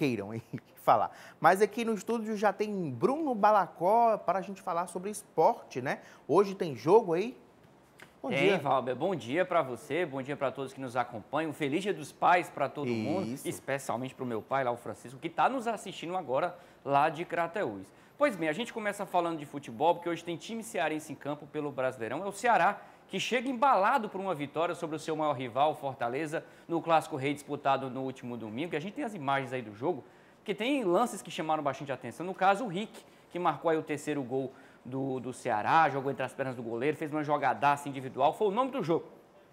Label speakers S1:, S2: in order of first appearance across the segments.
S1: queiram falar. Mas aqui no estúdio já tem Bruno Balacó para a gente falar sobre esporte, né? Hoje tem jogo aí? Bom dia,
S2: Valber. Bom dia para você, bom dia para todos que nos acompanham. Feliz Dia dos Pais para todo Isso. mundo, especialmente para o meu pai lá, o Francisco, que está nos assistindo agora lá de Crateús. Pois bem, a gente começa falando de futebol, porque hoje tem time cearense em campo pelo Brasileirão. É o Ceará, que chega embalado por uma vitória sobre o seu maior rival, Fortaleza, no Clássico Rei disputado no último domingo. E a gente tem as imagens aí do jogo, que tem lances que chamaram bastante atenção. No caso, o Rick, que marcou aí o terceiro gol do, do Ceará, jogou entre as pernas do goleiro, fez uma jogadaça assim individual, foi o nome do jogo.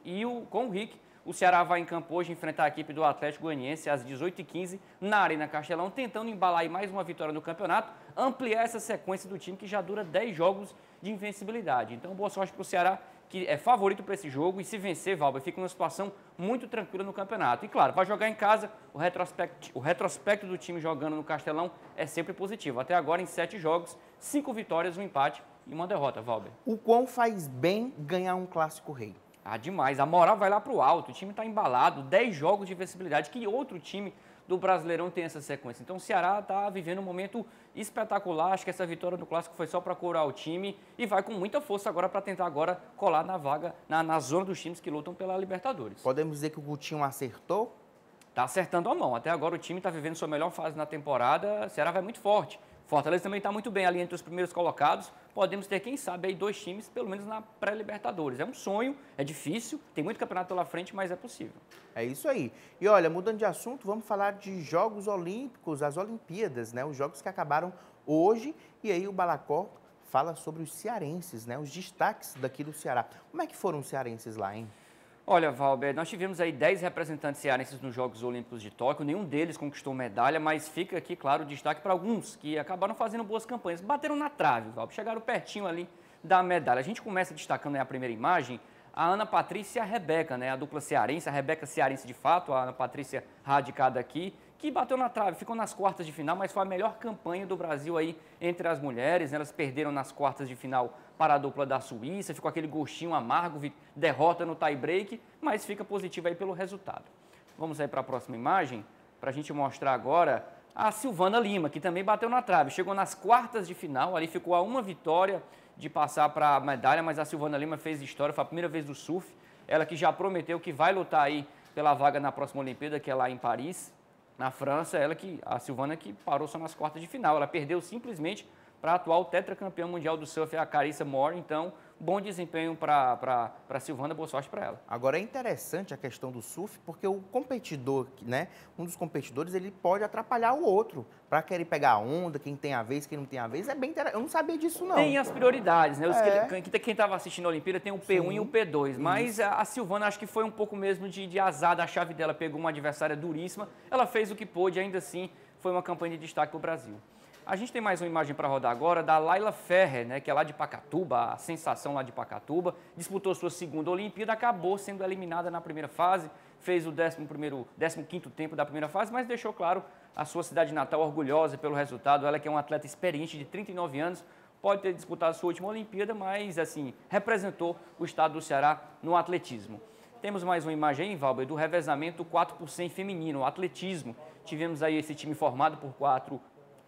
S2: E o, com o Rick, o Ceará vai em campo hoje enfrentar a equipe do Atlético Goianiense às 18h15 na Arena Castelão, tentando embalar aí mais uma vitória no campeonato, ampliar essa sequência do time que já dura 10 jogos de invencibilidade. Então, boa sorte para o Ceará que é favorito para esse jogo e se vencer, Valber, fica numa situação muito tranquila no campeonato. E claro, vai jogar em casa, o retrospecto, o retrospecto do time jogando no Castelão é sempre positivo. Até agora, em sete jogos, cinco vitórias, um empate e uma derrota, Valber.
S1: O quão faz bem ganhar um clássico rei? Ah, demais. A moral
S2: vai lá para o alto. O time está embalado. 10 jogos de invencibilidade. Que outro time do Brasileirão tem essa sequência? Então o Ceará está vivendo um momento espetacular. Acho que essa vitória do Clássico foi só para curar o time. E vai com muita força agora para tentar agora colar na vaga, na, na zona dos times que lutam pela Libertadores. Podemos dizer que o Gutinho acertou? Tá acertando a mão. Até agora o time está vivendo sua melhor fase na temporada. O Ceará vai muito forte. Fortaleza também está muito bem ali entre os primeiros colocados. Podemos ter, quem sabe, aí dois times, pelo menos na pré-Libertadores. É um sonho, é difícil, tem muito campeonato
S1: pela frente, mas é possível. É isso aí. E olha, mudando de assunto, vamos falar de Jogos Olímpicos, as Olimpíadas, né? Os jogos que acabaram hoje. E aí o Balacó fala sobre os cearenses, né? Os destaques daqui do Ceará. Como é que foram os cearenses lá, hein?
S2: Olha, Valber, nós tivemos aí 10 representantes cearenses nos Jogos Olímpicos de Tóquio, nenhum deles conquistou medalha, mas fica aqui, claro, o destaque para alguns que acabaram fazendo boas campanhas. Bateram na trave, Valber, chegaram pertinho ali da medalha. A gente começa destacando né, a primeira imagem, a Ana Patrícia e a Rebeca, né, a dupla cearense, a Rebeca cearense de fato, a Ana Patrícia radicada aqui que bateu na trave, ficou nas quartas de final, mas foi a melhor campanha do Brasil aí entre as mulheres. Né? Elas perderam nas quartas de final para a dupla da Suíça, ficou aquele gostinho amargo, derrota no tie-break, mas fica positivo aí pelo resultado. Vamos aí para a próxima imagem, para a gente mostrar agora a Silvana Lima, que também bateu na trave, chegou nas quartas de final, ali ficou a uma vitória de passar para a medalha, mas a Silvana Lima fez história, foi a primeira vez do surf, ela que já prometeu que vai lutar aí pela vaga na próxima Olimpíada, que é lá em Paris, na França, ela que a Silvana que parou só nas quartas de final, ela perdeu simplesmente para a atual tetracampeã mundial do surf, é a Carissa Moore. Então, bom desempenho para a Silvana, boa sorte para ela.
S1: Agora é interessante a questão do surf, porque o competidor, né? Um dos competidores, ele pode atrapalhar o outro. Para querer pegar a onda, quem tem a vez, quem não tem a vez, é bem interessante. Eu não sabia disso, não. Tem as prioridades, né? Os é. que, quem estava assistindo
S2: a Olimpíada tem o P1 Sim. e o P2. Mas a Silvana acho que foi um pouco mesmo de, de azar da chave dela. Pegou uma adversária duríssima. Ela fez o que pôde, ainda assim foi uma campanha de destaque para o Brasil. A gente tem mais uma imagem para rodar agora da Laila Ferrer, né, que é lá de Pacatuba, a sensação lá de Pacatuba, disputou sua segunda Olimpíada, acabou sendo eliminada na primeira fase, fez o 15º tempo da primeira fase, mas deixou claro a sua cidade natal orgulhosa pelo resultado. Ela que é uma atleta experiente de 39 anos, pode ter disputado sua última Olimpíada, mas assim, representou o estado do Ceará no atletismo. Temos mais uma imagem aí, Valber, do revezamento 4 por 100 feminino, atletismo. Tivemos aí esse time formado por quatro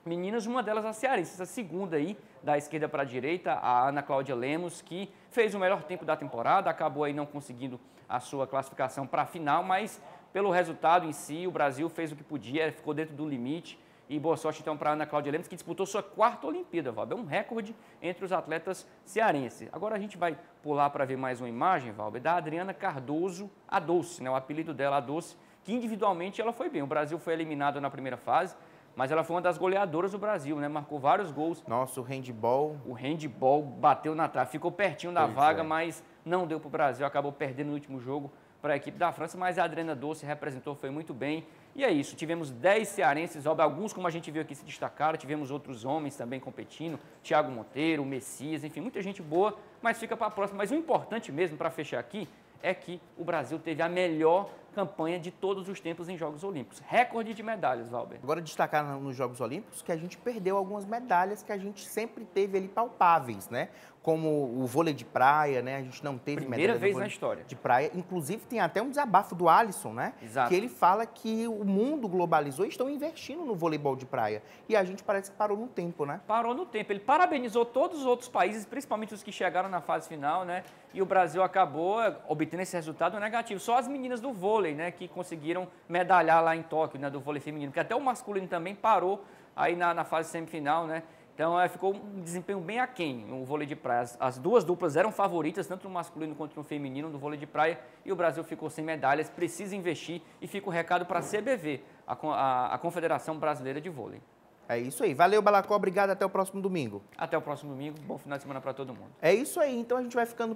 S2: meninas, uma delas a cearense, a segunda aí, da esquerda para a direita, a Ana Cláudia Lemos, que fez o melhor tempo da temporada, acabou aí não conseguindo a sua classificação para a final, mas pelo resultado em si, o Brasil fez o que podia, ficou dentro do limite. E boa sorte então para Ana Cláudia Lemos, que disputou sua quarta Olimpíada, Valber. É um recorde entre os atletas cearenses. Agora a gente vai pular para ver mais uma imagem, Valber, da Adriana Cardoso, a Doce, né? o apelido dela, a Doce, que individualmente ela foi bem. O Brasil foi eliminado na primeira fase, mas ela foi uma das goleadoras do Brasil, né? Marcou vários gols. Nossa, o handball. O handball bateu na trave, ficou pertinho da pois vaga, é. mas não deu para o Brasil, acabou perdendo no último jogo para a equipe da França, mas a Adriana Doce representou, foi muito bem. E é isso, tivemos 10 cearenses, alguns, como a gente viu aqui, se destacaram, tivemos outros homens também competindo, Thiago Monteiro, Messias, enfim, muita gente boa, mas fica para a próxima. Mas o importante mesmo, para fechar aqui, é que o Brasil
S1: teve a melhor campanha de todos os tempos em Jogos Olímpicos. Recorde de medalhas, Valber. Agora destacar nos Jogos Olímpicos que a gente perdeu algumas medalhas que a gente sempre teve ali palpáveis, né? Como o vôlei de praia, né? A gente não teve Primeira medalha vez na história. de praia. Inclusive tem até um desabafo do Alisson, né? Exato. Que ele fala que o mundo globalizou e estão investindo no voleibol de praia. E a gente parece que parou no tempo, né?
S2: Parou no tempo. Ele parabenizou todos os outros países, principalmente os que chegaram na fase final, né? E o Brasil acabou obtendo esse resultado negativo. Só as meninas do vôlei vôlei, né, que conseguiram medalhar lá em Tóquio, né, do vôlei feminino, que até o masculino também parou aí na, na fase semifinal, né, então é, ficou um desempenho bem aquém o vôlei de praia. As, as, duas duplas eram favoritas, tanto no masculino quanto no feminino, do vôlei de praia, e o Brasil ficou sem medalhas, precisa investir e fica o recado para a CBV, a, a, a Confederação
S1: Brasileira de Vôlei. É isso aí. Valeu, Balacó. Obrigado. Até o próximo domingo. Até o próximo domingo. Bom final de
S2: semana para todo mundo.
S1: É isso aí. Então a gente vai ficando.